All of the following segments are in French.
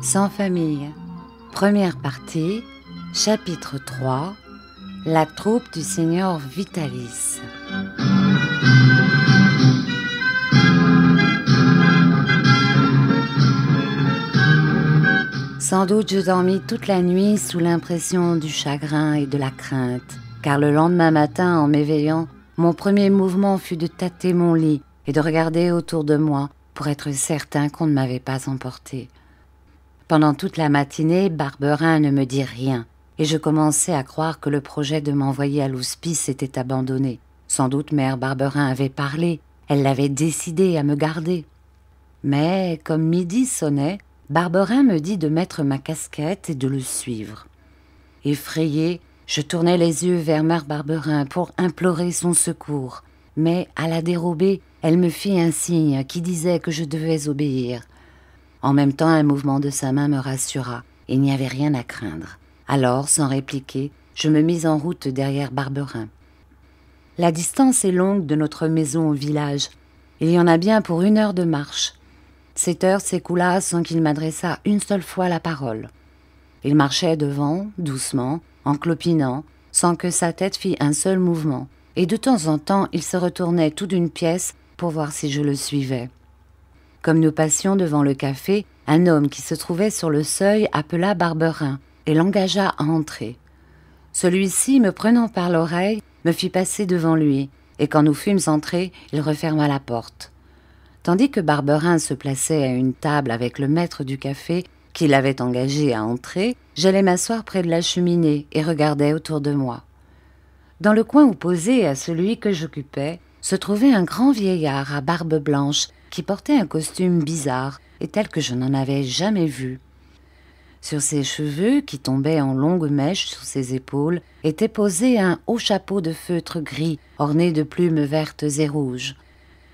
Sans famille. Première partie, chapitre 3. La troupe du Seigneur Vitalis. Sans doute je dormis toute la nuit sous l'impression du chagrin et de la crainte car le lendemain matin, en m'éveillant, mon premier mouvement fut de tâter mon lit et de regarder autour de moi pour être certain qu'on ne m'avait pas emporté. Pendant toute la matinée, Barberin ne me dit rien, et je commençais à croire que le projet de m'envoyer à l'hospice était abandonné. Sans doute mère Barberin avait parlé, elle l'avait décidé à me garder. Mais comme midi sonnait, Barberin me dit de mettre ma casquette et de le suivre. Effrayé, je tournai les yeux vers Mère Barberin pour implorer son secours, mais à la dérobée, elle me fit un signe qui disait que je devais obéir. En même temps, un mouvement de sa main me rassura. Il n'y avait rien à craindre. Alors, sans répliquer, je me mis en route derrière Barberin. La distance est longue de notre maison au village. Il y en a bien pour une heure de marche. Cette heure s'écoula sans qu'il m'adressât une seule fois la parole. Il marchait devant, doucement, en clopinant, sans que sa tête fît un seul mouvement, et de temps en temps il se retournait tout d'une pièce pour voir si je le suivais. Comme nous passions devant le café, un homme qui se trouvait sur le seuil appela Barberin et l'engagea à entrer. Celui-ci, me prenant par l'oreille, me fit passer devant lui, et quand nous fûmes entrés, il referma la porte. Tandis que Barberin se plaçait à une table avec le maître du café, qui l'avait engagé à entrer, j'allais m'asseoir près de la cheminée et regardais autour de moi. Dans le coin opposé à celui que j'occupais, se trouvait un grand vieillard à barbe blanche qui portait un costume bizarre et tel que je n'en avais jamais vu. Sur ses cheveux, qui tombaient en longues mèches sur ses épaules, était posé un haut chapeau de feutre gris orné de plumes vertes et rouges.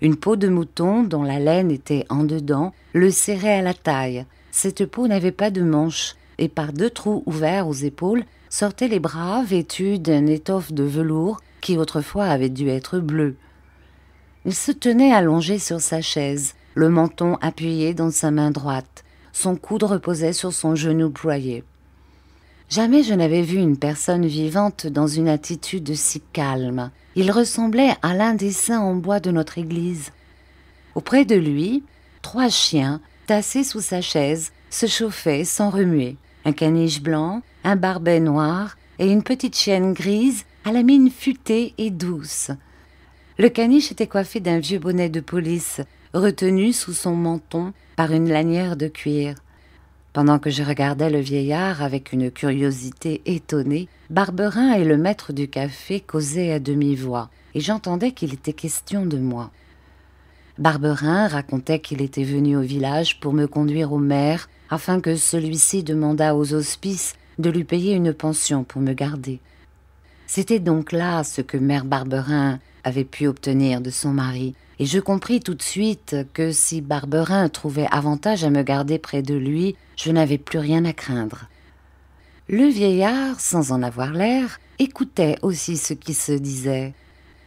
Une peau de mouton dont la laine était en dedans le serrait à la taille, cette peau n'avait pas de manches, et par deux trous ouverts aux épaules sortaient les bras vêtus d'un étoffe de velours qui autrefois avait dû être bleu. Il se tenait allongé sur sa chaise, le menton appuyé dans sa main droite. Son coude reposait sur son genou ployé. Jamais je n'avais vu une personne vivante dans une attitude si calme. Il ressemblait à l'un des saints en bois de notre église. Auprès de lui, trois chiens tassé sous sa chaise, se chauffait sans remuer. Un caniche blanc, un barbet noir et une petite chienne grise à la mine futée et douce. Le caniche était coiffé d'un vieux bonnet de police, retenu sous son menton par une lanière de cuir. Pendant que je regardais le vieillard avec une curiosité étonnée, Barberin et le maître du café causaient à demi-voix, et j'entendais qu'il était question de moi. Barberin racontait qu'il était venu au village pour me conduire au maire, afin que celui-ci demandât aux hospices de lui payer une pension pour me garder. C'était donc là ce que mère Barberin avait pu obtenir de son mari, et je compris tout de suite que si Barberin trouvait avantage à me garder près de lui, je n'avais plus rien à craindre. Le vieillard, sans en avoir l'air, écoutait aussi ce qui se disait.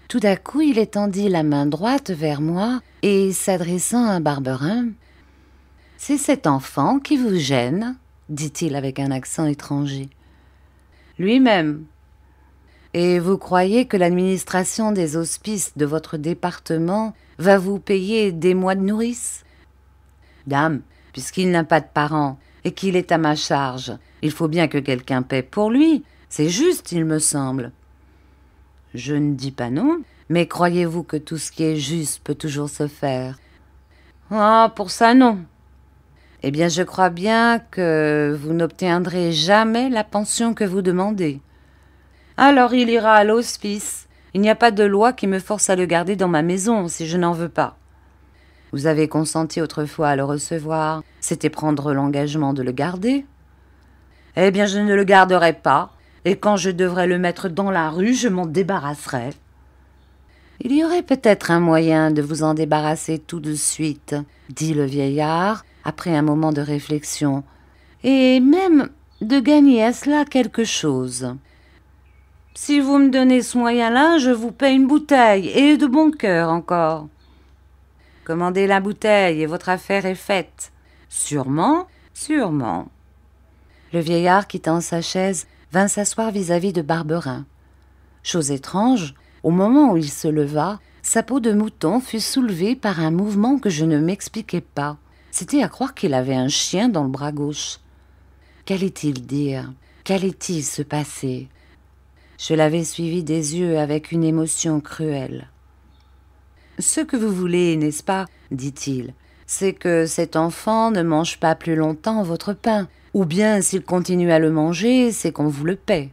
Tout à coup, il étendit la main droite vers moi et, s'adressant à Barberin, C'est cet enfant qui vous gêne dit-il avec un accent étranger. Lui-même. Et vous croyez que l'administration des hospices de votre département va vous payer des mois de nourrice Dame, puisqu'il n'a pas de parents et qu'il est à ma charge, il faut bien que quelqu'un paie pour lui. C'est juste, il me semble. Je ne dis pas non, mais croyez-vous que tout ce qui est juste peut toujours se faire Ah, pour ça non. Eh bien, je crois bien que vous n'obtiendrez jamais la pension que vous demandez. Alors il ira à l'hospice. Il n'y a pas de loi qui me force à le garder dans ma maison si je n'en veux pas. Vous avez consenti autrefois à le recevoir. C'était prendre l'engagement de le garder. Eh bien, je ne le garderai pas et quand je devrais le mettre dans la rue, je m'en débarrasserai. Il y aurait peut-être un moyen de vous en débarrasser tout de suite, dit le vieillard, après un moment de réflexion, et même de gagner à cela quelque chose. Si vous me donnez ce moyen-là, je vous paie une bouteille, et de bon cœur encore. Commandez la bouteille, et votre affaire est faite. Sûrement, sûrement. Le vieillard quittant sa chaise vint s'asseoir vis-à-vis de Barberin. Chose étrange, au moment où il se leva, sa peau de mouton fut soulevée par un mouvement que je ne m'expliquais pas. C'était à croire qu'il avait un chien dans le bras gauche. Qu'allait-il dire Qu'allait-il se passer Je l'avais suivi des yeux avec une émotion cruelle. Ce que vous voulez, n'est-ce pas dit-il. C'est que cet enfant ne mange pas plus longtemps votre pain. Ou bien s'il continue à le manger, c'est qu'on vous le paie.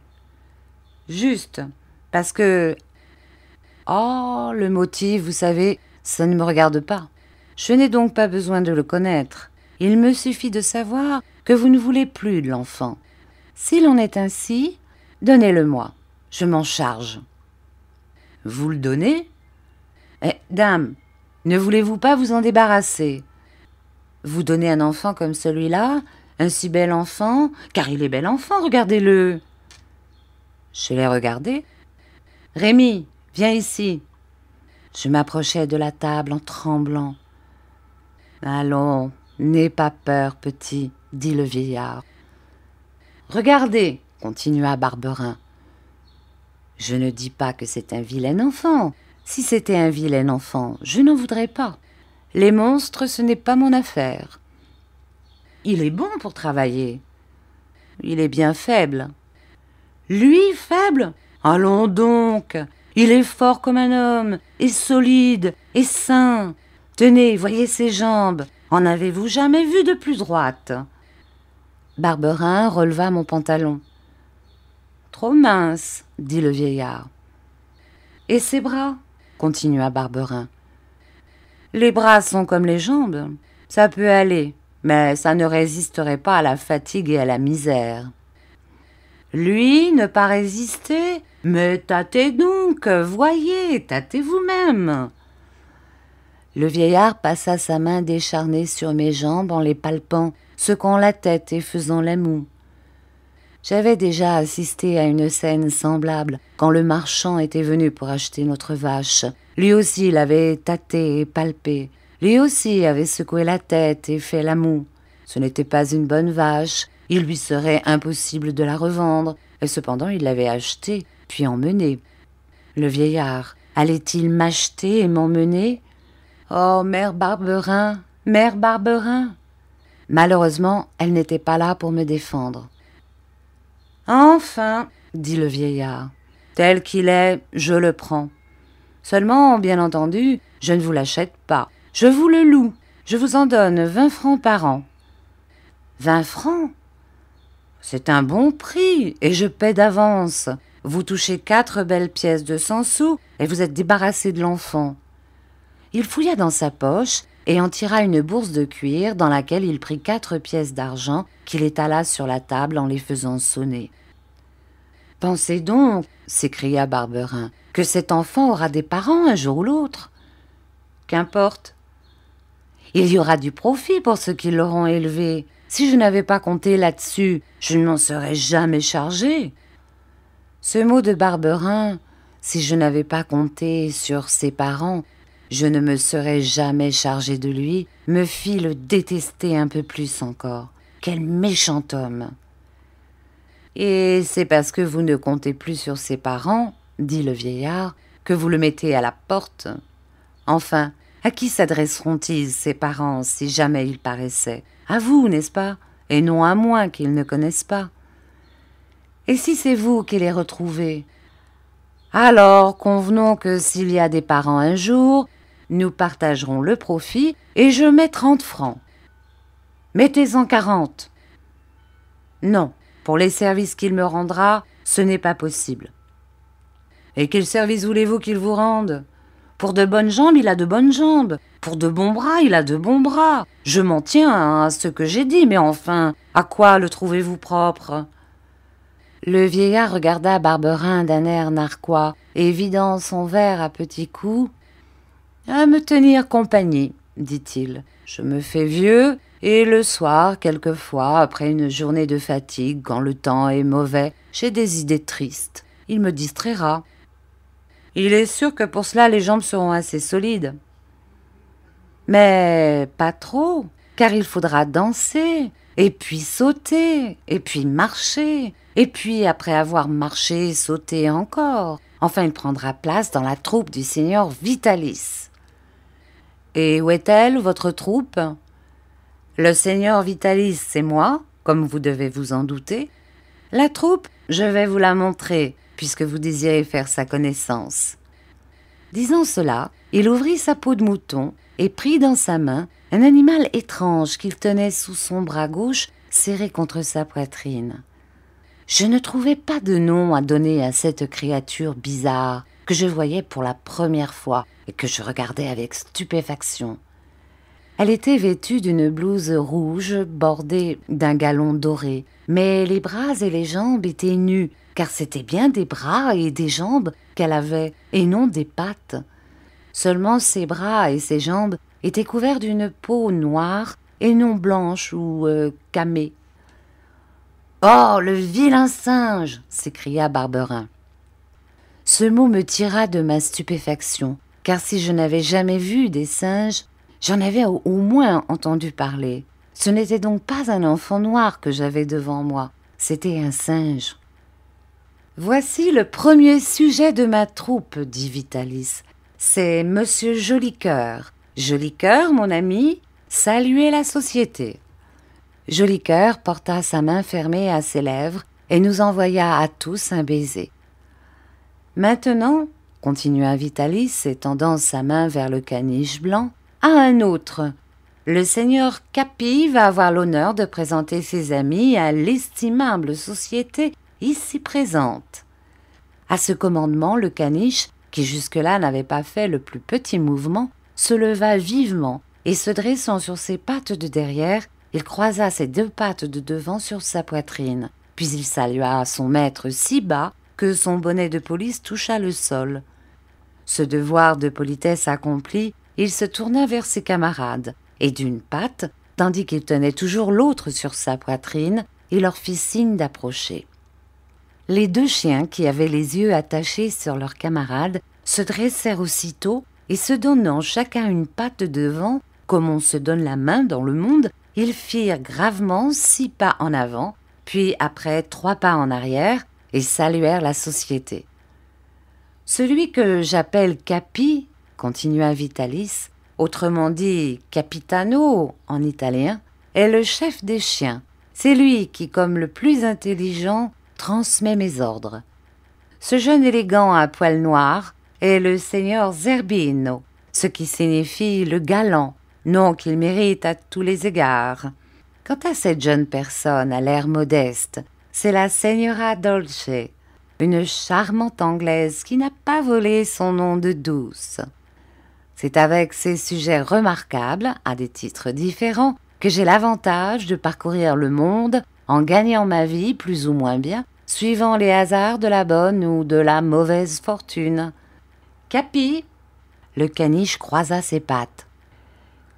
Juste. Parce que... Oh, le motif, vous savez, ça ne me regarde pas. Je n'ai donc pas besoin de le connaître. Il me suffit de savoir que vous ne voulez plus de l'enfant. S'il en est ainsi, donnez-le-moi. Je m'en charge. Vous le donnez Eh, dame, ne voulez-vous pas vous en débarrasser Vous donnez un enfant comme celui-là, un si bel enfant, car il est bel enfant, regardez-le. Je l'ai regardé. Rémi, viens ici. Je m'approchai de la table en tremblant. Allons, n'aie pas peur, petit, dit le vieillard. Regardez, continua Barberin. Je ne dis pas que c'est un vilain enfant. Si c'était un vilain enfant, je n'en voudrais pas. Les monstres, ce n'est pas mon affaire il est bon pour travailler. Il est bien faible. Lui, faible Allons donc Il est fort comme un homme, et solide, et sain. Tenez, voyez ses jambes. En avez-vous jamais vu de plus droite Barberin releva mon pantalon. Trop mince, dit le vieillard. Et ses bras continua Barberin. Les bras sont comme les jambes. Ça peut aller mais ça ne résisterait pas à la fatigue et à la misère. Lui, ne pas résister Mais tâtez donc, voyez, tâtez vous-même. Le vieillard passa sa main décharnée sur mes jambes en les palpant, secouant la tête et faisant la moue. J'avais déjà assisté à une scène semblable quand le marchand était venu pour acheter notre vache. Lui aussi l'avait tâté et palpé. Lui aussi avait secoué la tête et fait la moue. Ce n'était pas une bonne vache, il lui serait impossible de la revendre, et cependant il l'avait achetée, puis emmenée. Le vieillard, allait-il m'acheter et m'emmener Oh, mère Barberin, mère Barberin Malheureusement, elle n'était pas là pour me défendre. Enfin, dit le vieillard, tel qu'il est, je le prends. Seulement, bien entendu, je ne vous l'achète pas. Je vous le loue. Je vous en donne vingt francs par an. Vingt francs C'est un bon prix, et je paie d'avance. Vous touchez quatre belles pièces de cent sous, et vous êtes débarrassé de l'enfant. Il fouilla dans sa poche, et en tira une bourse de cuir dans laquelle il prit quatre pièces d'argent qu'il étala sur la table en les faisant sonner. Pensez donc, s'écria Barberin, que cet enfant aura des parents un jour ou l'autre. Qu'importe, il y aura du profit pour ceux qui l'auront élevé. Si je n'avais pas compté là-dessus, je n'en serais jamais chargé. Ce mot de Barberin, si je n'avais pas compté sur ses parents, je ne me serais jamais chargé de lui, me fit le détester un peu plus encore. Quel méchant homme. Et c'est parce que vous ne comptez plus sur ses parents, dit le vieillard, que vous le mettez à la porte. Enfin, à qui s'adresseront-ils ses parents si jamais ils paraissaient À vous, n'est-ce pas Et non à moi qu'ils ne connaissent pas. Et si c'est vous qui les retrouvez Alors convenons que s'il y a des parents un jour, nous partagerons le profit et je mets trente francs. Mettez-en quarante. Non, pour les services qu'il me rendra, ce n'est pas possible. Et quel service voulez-vous qu'il vous rende pour de bonnes jambes, il a de bonnes jambes. Pour de bons bras, il a de bons bras. Je m'en tiens à ce que j'ai dit, mais enfin, à quoi le trouvez-vous propre Le vieillard regarda Barberin d'un air narquois et vidant son verre à petits coups. À me tenir compagnie, dit-il. Je me fais vieux, et le soir, quelquefois, après une journée de fatigue, quand le temps est mauvais, j'ai des idées tristes. Il me distraira. Il est sûr que pour cela les jambes seront assez solides. Mais pas trop, car il faudra danser, et puis sauter, et puis marcher, et puis après avoir marché, sauter encore. Enfin, il prendra place dans la troupe du Seigneur Vitalis. Et où est-elle, votre troupe Le Seigneur Vitalis, c'est moi, comme vous devez vous en douter. La troupe, je vais vous la montrer puisque vous désirez faire sa connaissance. Disant cela, il ouvrit sa peau de mouton et prit dans sa main un animal étrange qu'il tenait sous son bras gauche serré contre sa poitrine. Je ne trouvais pas de nom à donner à cette créature bizarre que je voyais pour la première fois et que je regardais avec stupéfaction. Elle était vêtue d'une blouse rouge bordée d'un galon doré, mais les bras et les jambes étaient nus, car c'était bien des bras et des jambes qu'elle avait, et non des pattes. Seulement ses bras et ses jambes étaient couverts d'une peau noire et non blanche ou euh, camée. Oh, le vilain singe s'écria Barberin. Ce mot me tira de ma stupéfaction, car si je n'avais jamais vu des singes, J'en avais au moins entendu parler. Ce n'était donc pas un enfant noir que j'avais devant moi, c'était un singe. Voici le premier sujet de ma troupe, dit Vitalis. C'est Monsieur Jolicoeur. Jolicoeur, mon ami, saluez la société. Jolicoeur porta sa main fermée à ses lèvres et nous envoya à tous un baiser. Maintenant, continua Vitalis, étendant sa main vers le caniche blanc, à un autre. Le seigneur Capi va avoir l'honneur de présenter ses amis à l'estimable société ici présente. À ce commandement, le caniche, qui jusque-là n'avait pas fait le plus petit mouvement, se leva vivement et se dressant sur ses pattes de derrière, il croisa ses deux pattes de devant sur sa poitrine. Puis il salua son maître si bas que son bonnet de police toucha le sol. Ce devoir de politesse accompli, il se tourna vers ses camarades, et d'une patte, tandis qu'il tenait toujours l'autre sur sa poitrine, il leur fit signe d'approcher. Les deux chiens, qui avaient les yeux attachés sur leurs camarades, se dressèrent aussitôt, et se donnant chacun une patte devant, comme on se donne la main dans le monde, ils firent gravement six pas en avant, puis après trois pas en arrière, et saluèrent la société. Celui que j'appelle Capi continua Vitalis, autrement dit Capitano en italien, est le chef des chiens. C'est lui qui, comme le plus intelligent, transmet mes ordres. Ce jeune élégant à poils noirs est le seigneur Zerbino, ce qui signifie le galant, nom qu'il mérite à tous les égards. Quant à cette jeune personne à l'air modeste, c'est la Signora Dolce, une charmante Anglaise qui n'a pas volé son nom de douce. C'est avec ces sujets remarquables, à des titres différents, que j'ai l'avantage de parcourir le monde en gagnant ma vie plus ou moins bien, suivant les hasards de la bonne ou de la mauvaise fortune. Capi Le caniche croisa ses pattes.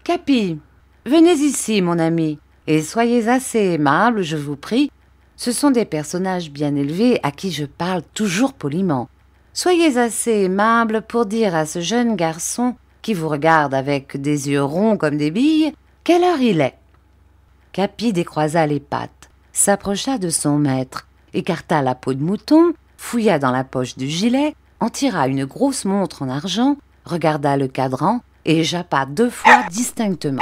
Capi, venez ici, mon ami, et soyez assez aimable, je vous prie. Ce sont des personnages bien élevés à qui je parle toujours poliment. Soyez assez aimable pour dire à ce jeune garçon qui vous regarde avec des yeux ronds comme des billes, quelle heure il est Capi décroisa les pattes, s'approcha de son maître, écarta la peau de mouton, fouilla dans la poche du gilet, en tira une grosse montre en argent, regarda le cadran et jappa deux fois distinctement.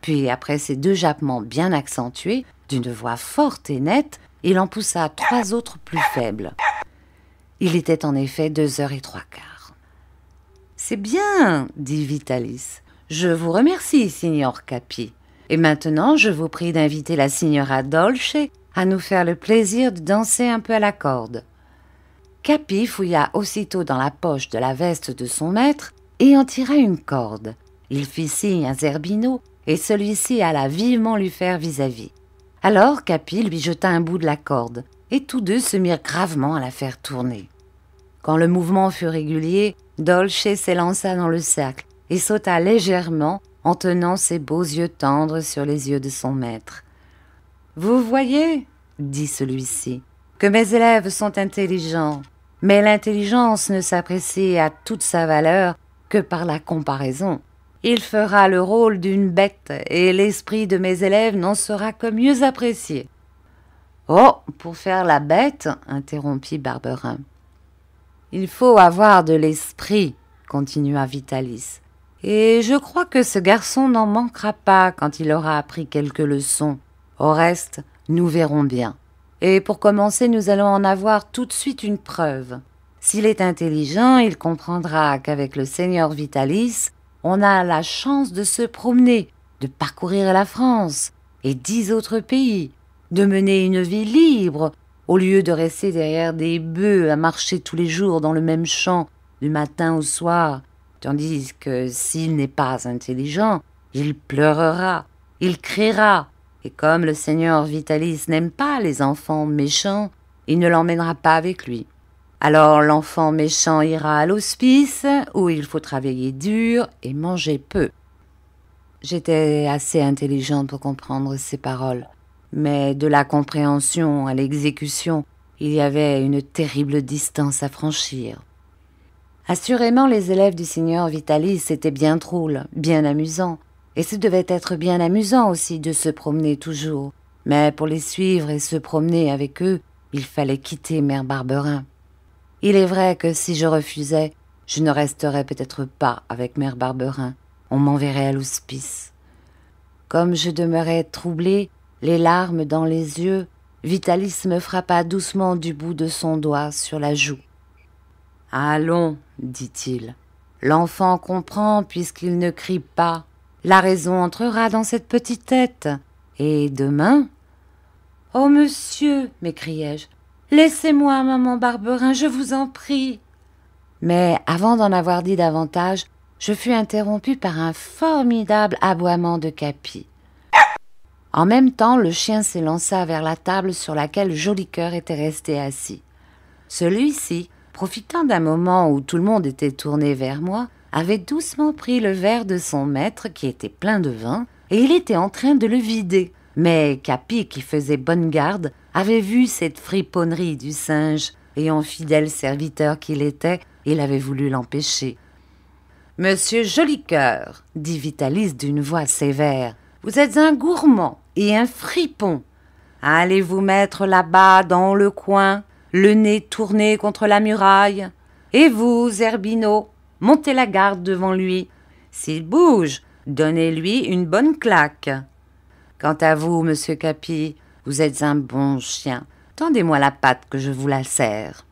Puis, après ces deux jappements bien accentués, d'une voix forte et nette, il en poussa trois autres plus faibles. Il était en effet deux heures et trois quarts. C'est bien, dit Vitalis. Je vous remercie, signor Capi. Et maintenant, je vous prie d'inviter la signora Dolce à nous faire le plaisir de danser un peu à la corde. Capi fouilla aussitôt dans la poche de la veste de son maître et en tira une corde. Il fit signe à Zerbino et celui-ci alla vivement lui faire vis-à-vis. -vis. Alors Capi lui jeta un bout de la corde et tous deux se mirent gravement à la faire tourner. Quand le mouvement fut régulier, Dolce s'élança dans le cercle et sauta légèrement en tenant ses beaux yeux tendres sur les yeux de son maître. Vous voyez, dit celui-ci, que mes élèves sont intelligents, mais l'intelligence ne s'apprécie à toute sa valeur que par la comparaison. Il fera le rôle d'une bête et l'esprit de mes élèves n'en sera que mieux apprécié. Oh, pour faire la bête, interrompit Barberin. Il faut avoir de l'esprit, continua Vitalis. Et je crois que ce garçon n'en manquera pas quand il aura appris quelques leçons. Au reste, nous verrons bien. Et pour commencer, nous allons en avoir tout de suite une preuve. S'il est intelligent, il comprendra qu'avec le Seigneur Vitalis, on a la chance de se promener, de parcourir la France et dix autres pays, de mener une vie libre au lieu de rester derrière des bœufs à marcher tous les jours dans le même champ, du matin au soir, tandis que s'il n'est pas intelligent, il pleurera, il criera, et comme le Seigneur Vitalis n'aime pas les enfants méchants, il ne l'emmènera pas avec lui. Alors l'enfant méchant ira à l'hospice, où il faut travailler dur et manger peu. J'étais assez intelligente pour comprendre ces paroles mais de la compréhension à l'exécution, il y avait une terrible distance à franchir. Assurément, les élèves du Seigneur Vitalis étaient bien drôles, bien amusants, et ce devait être bien amusant aussi de se promener toujours. Mais pour les suivre et se promener avec eux, il fallait quitter Mère Barberin. Il est vrai que si je refusais, je ne resterais peut-être pas avec Mère Barberin. On m'enverrait à l'hospice. Comme je demeurais troublée, les larmes dans les yeux, Vitalis me frappa doucement du bout de son doigt sur la joue. Allons, dit-il, l'enfant comprend puisqu'il ne crie pas. La raison entrera dans cette petite tête. Et demain Oh monsieur, m'écriai-je, laissez-moi, maman Barberin, je vous en prie. Mais avant d'en avoir dit davantage, je fus interrompu par un formidable aboiement de Capi. En même temps, le chien s'élança vers la table sur laquelle Joli était resté assis. Celui-ci, profitant d'un moment où tout le monde était tourné vers moi, avait doucement pris le verre de son maître qui était plein de vin, et il était en train de le vider. Mais Capi, qui faisait bonne garde, avait vu cette friponnerie du singe, et en fidèle serviteur qu'il était, il avait voulu l'empêcher. Monsieur Jolicoeur, dit Vitalis d'une voix sévère, vous êtes un gourmand et un fripon. Allez vous mettre là-bas dans le coin, le nez tourné contre la muraille. Et vous, Zerbino, montez la garde devant lui. S'il bouge, donnez-lui une bonne claque. Quant à vous, monsieur Capi, vous êtes un bon chien. Tendez-moi la patte que je vous la serre.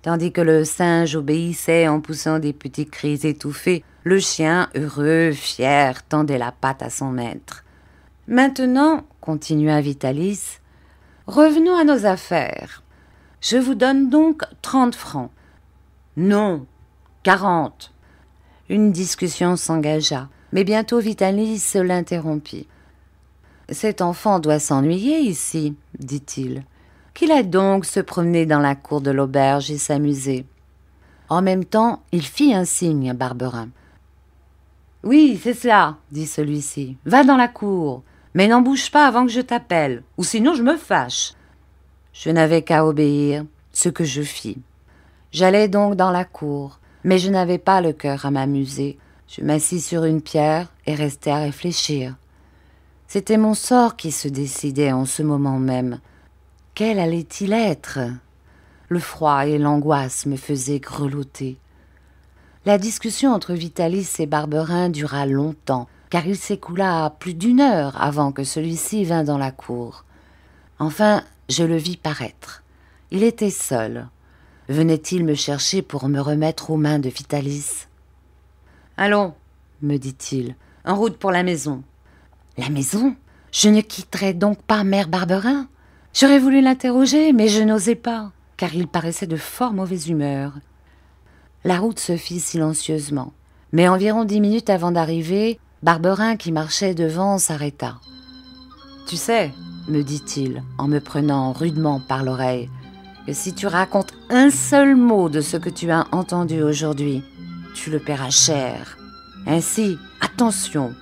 Tandis que le singe obéissait en poussant des petits cris étouffés, le chien, heureux, fier, tendait la patte à son maître. Maintenant, continua Vitalis, revenons à nos affaires. Je vous donne donc trente francs. Non, quarante. Une discussion s'engagea, mais bientôt Vitalis l'interrompit. Cet enfant doit s'ennuyer ici, dit-il. Qu'il a donc se promener dans la cour de l'auberge et s'amuser. En même temps, il fit un signe à Barberin. Oui, c'est cela, dit celui-ci. Va dans la cour, mais n'en bouge pas avant que je t'appelle, ou sinon je me fâche. Je n'avais qu'à obéir, ce que je fis. J'allais donc dans la cour, mais je n'avais pas le cœur à m'amuser. Je m'assis sur une pierre et restai à réfléchir. C'était mon sort qui se décidait en ce moment même. Quel allait-il être Le froid et l'angoisse me faisaient grelotter. La discussion entre Vitalis et Barberin dura longtemps, car il s'écoula plus d'une heure avant que celui-ci vînt dans la cour. Enfin, je le vis paraître. Il était seul. Venait-il me chercher pour me remettre aux mains de Vitalis Allons, me dit-il, en route pour la maison. La maison Je ne quitterai donc pas Mère Barberin J'aurais voulu l'interroger, mais je n'osais pas, car il paraissait de fort mauvaise humeur. La route se fit silencieusement. Mais environ dix minutes avant d'arriver, Barberin, qui marchait devant, s'arrêta. Tu sais, me dit-il, en me prenant rudement par l'oreille, que si tu racontes un seul mot de ce que tu as entendu aujourd'hui, tu le paieras cher. Ainsi, attention.